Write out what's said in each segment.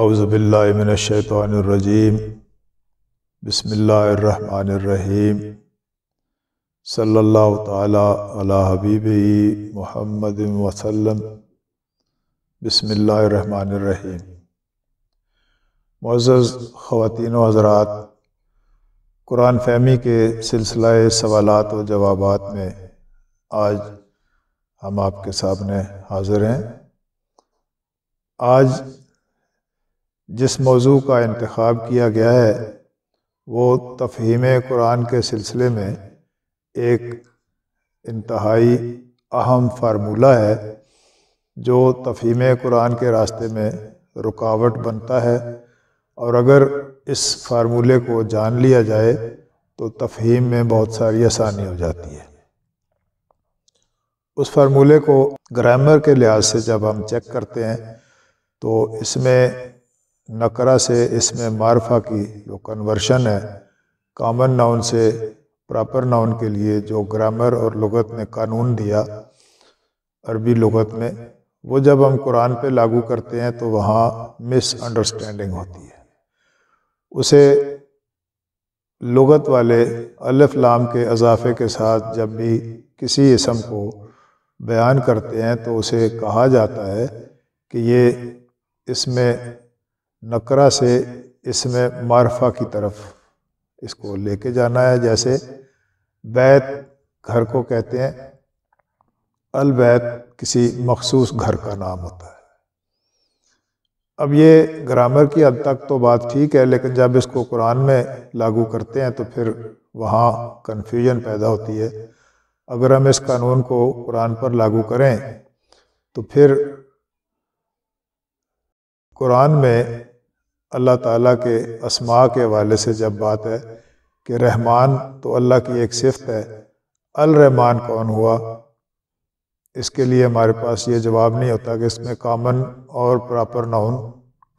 अवज़बिल्लिमिनशैतरजीम बसमीम सल्लल्लाहु ताला अला हबीबी मोहम्मद वसल्लम बसमीम मोज़ ख़वान हज़रात कुरान फहमी के सिलसिला सवालत व जवाब में आज हम आपके सामने हाज़िर हैं आज जिस मौजू का इंतखब किया गया है वो तफहीम कुरान के सिलसिले में एक इंतहाई अहम फार्मूला है जो तफहीम कुरान के रास्ते में रुकावट बनता है और अगर इस फार्मूले को जान लिया जाए तो तफहीम में बहुत सारी आसानी हो जाती है उस फार्मूले को ग्रामर के लिहाज से जब हम चेक करते हैं तो इसमें नकरा से इसमें मारफा की जो कन्वर्शन है कामन नाउन से प्रॉपर नाउन के लिए जो ग्रामर और लगत ने कानून दिया अरबी लगत में वो जब हम कुरान पे लागू करते हैं तो वहाँ मिसअंडरस्टैंडिंग होती है उसे लगत वाले अलफ लाम के अजाफे के साथ जब भी किसी इसम को बयान करते हैं तो उसे कहा जाता है कि ये इसमें नकरा से इसमें मारफा की तरफ इसको लेके जाना है जैसे बैत घर को कहते हैं बैत किसी मखसूस घर का नाम होता है अब ये ग्रामर की हद तक तो बात ठीक है लेकिन जब इसको कुरान में लागू करते हैं तो फिर वहाँ कन्फ्यूजन पैदा होती है अगर हम इस कानून को कुरान पर लागू करें तो फिर कुरान में अल्लाह ताला के असमा के हवाले से जब बात है कि रहमान तो अल्लाह की एक सिफत है अल रहमान कौन हुआ इसके लिए हमारे पास ये जवाब नहीं होता कि इसमें कॉमन और प्रॉपर नाउन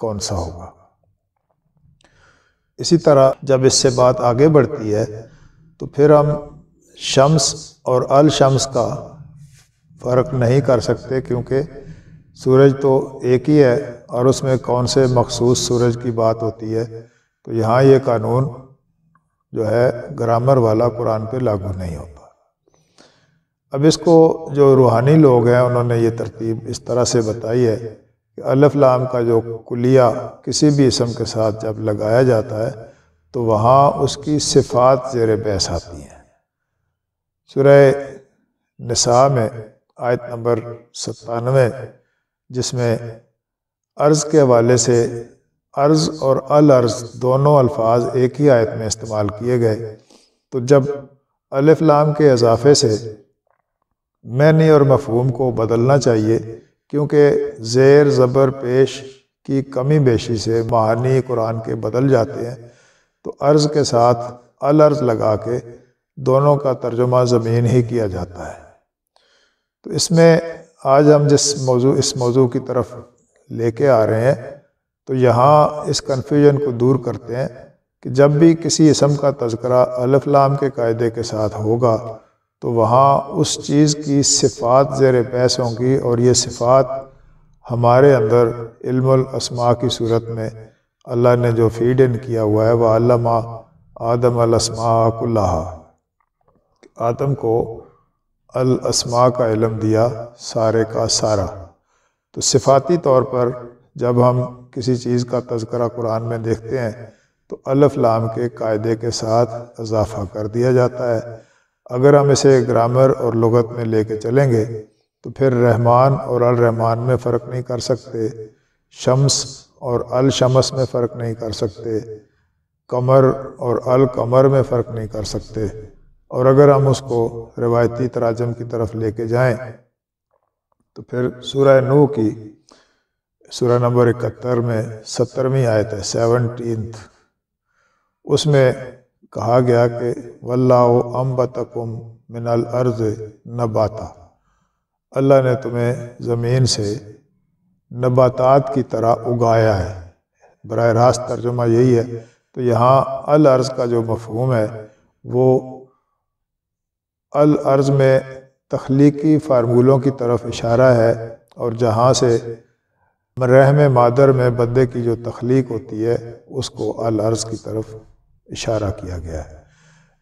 कौन सा होगा इसी तरह जब इससे बात आगे बढ़ती है तो फिर हम शम्स और अल शम्स का फ़र्क नहीं कर सकते क्योंकि सूरज तो एक ही है और उसमें कौन से मखसूस सूरज की बात होती है तो यहाँ ये कानून जो है ग्रामर वाला कुरान पे लागू नहीं होता अब इसको जो रूहानी लोग हैं उन्होंने ये तरतीब इस तरह से बताई है कि अलफ लाम का जो कुलिया किसी भी इसम के साथ जब लगाया जाता है तो वहाँ उसकी सिफात ज़ेर बहस आती हैं शुरह नसा में आयत नंबर सत्तानवे जिसमें अर्ज़ के हवाले से अर्ज़ और अल अर्ज़ दोनों अल्फाज एक ही आयत में इस्तेमाल किए गए तो जब अलिफ लाम के इजाफे से मैनी और मफहूम को बदलना चाहिए क्योंकि ज़ेर ज़बर पेश की कमी बेशी से महानी कुरान के बदल जाते हैं तो अर्ज़ के साथ अल अर्ज़ लगा के दोनों का तर्जुमा ज़मीन ही किया जाता है तो इसमें आज हम जिस मौजू इस मौजू की तरफ लेके आ रहे हैं तो यहाँ इस कन्फ्यूजन को दूर करते हैं कि जब भी किसी इसम का तस्करा अलफ़लाम के कायदे के साथ होगा तो वहाँ उस चीज़ की सिफ़ात ज़ेर पैस होंगी और ये सिफ़ात हमारे अंदर इल्मा की सूरत में अल्लाह ने जो फीड इन किया हुआ है वह आदम अलसमा कुल्ला आदम को अलअस्मा का इलम दिया सारे का सारा तो सिफाती तौर पर जब हम किसी चीज़ का तस्करा कुरान में देखते हैं तो अलफ लाम के कायदे के साथ इजाफा कर दिया जाता है अगर हम इसे ग्रामर और लगत में लेके चलेंगे तो फिर रहमान और अलरहमान में फ़र्क नहीं कर सकते शम्स और अलशमस में फ़र्क नहीं कर सकते कमर और अलकमर में फ़र्क नहीं कर सकते और अगर हम उसको रिवायती तराजम की तरफ लेके जाएं तो फिर सूरह नू की सूरह नंबर इकहत्तर में सत्तरवीं आयत है सेवनटीनथ उसमें कहा गया कि वल्ला अम्बतकुम मिनल अर्ज नबाता अल्लाह ने तुम्हें ज़मीन से नबातात की तरह उगाया है बर रास्त तर्जुमा यही है तो यहाँ अल अर्ज का जो मफहूम है वो अलर्ज़ में तख्लीकी फार्मूलों की तरफ इशारा है और जहाँ से रहम मादर में बंदे की जो तख्लीक होती है उसको अलर्ज़ की तरफ इशारा किया गया है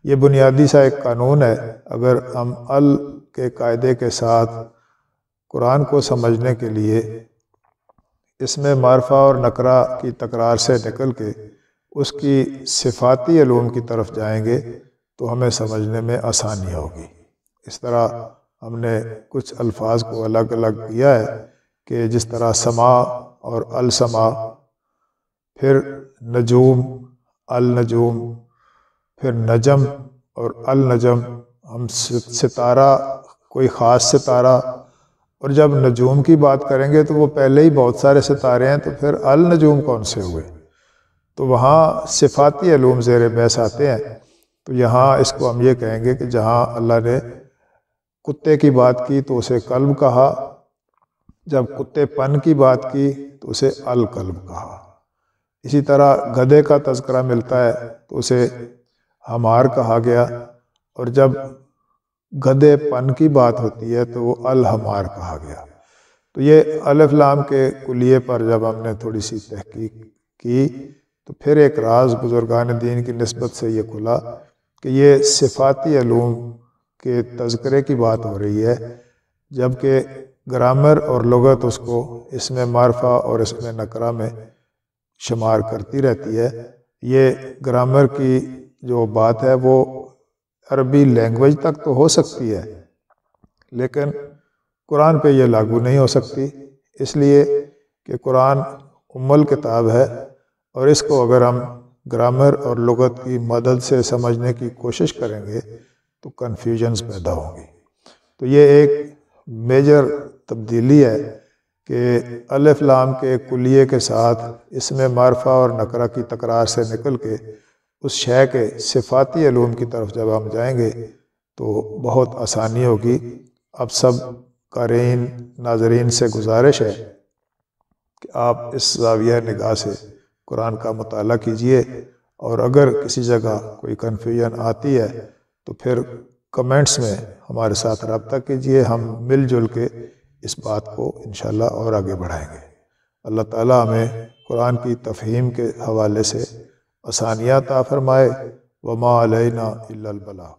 ये बुनियादी सा एक कानून है अगर हम अल के कायदे के साथ कुरान को समझने के लिए इसमें मारफा और नकरा की तकरार से निकल के उसकी सिफाती ूम की तरफ जाएंगे तो हमें समझने में आसानी होगी इस तरह हमने कुछ अल्फाज को अलग अलग किया है कि जिस तरह समा और अलसमा फिर नजूम अल नजूम फिर नजम और अल नजम हम सितारा कोई ख़ास सितारा और जब नजूम की बात करेंगे तो वो पहले ही बहुत सारे सितारे हैं तो फिर अल नजूम कौन से हुए तो वहाँ सिफाती आलूम जेर बहस आते हैं तो यहाँ इसको हम ये कहेंगे कि जहाँ अल्लाह ने कुत्ते की बात की तो उसे कल्ब कहा जब कुत्ते पन की बात की तो उसे अल कल्ब कहा इसी तरह गधे का तस्करा मिलता है तो उसे हमार कहा गया और जब पन की बात होती है तो वो अल हमार कहा गया तो ये अलफ लाम के कुलिए पर जब हमने थोड़ी सी तहकीक की तो फिर एक राज बुजुर्गान दीन की नस्बत से ये खुला कि ये सिफाती अलूम के तस्करे की बात हो रही है जबकि ग्रामर और लगत उसको इसमें मारफा और इसमें नकरा में शुमार करती रहती है ये ग्रामर की जो बात है वो अरबी लैंग्वेज तक तो हो सकती है लेकिन कुरान पे यह लागू नहीं हो सकती इसलिए कि कुरान उमल किताब है और इसको अगर हम ग्रामर और लगत की मदद से समझने की कोशिश करेंगे तो कन्फ्यूजन्स पैदा होंगी तो ये एक मेजर तब्दीली है कि अलिफ लाम के कुलिए के साथ इसमें मारफा और नकरा की तकरार से निकल के उस शय के सिफाती अलूम की तरफ जब हम जाएंगे तो बहुत आसानी होगी अब सब कारीन नाजरीन से गुजारिश है कि आप इस जाविया निगाह से कुरान का मताल कीजिए और अगर किसी जगह कोई कन्फ्यूजन आती है तो फिर कमेंट्स में हमारे साथ रबता कीजिए हम मिलजुल के इस बात को इन और आगे बढ़ाएंगे अल्लाह ताला हमें कुरान की तफहीम के हवाले से आसानियात फरमाए वमा अलना अलबला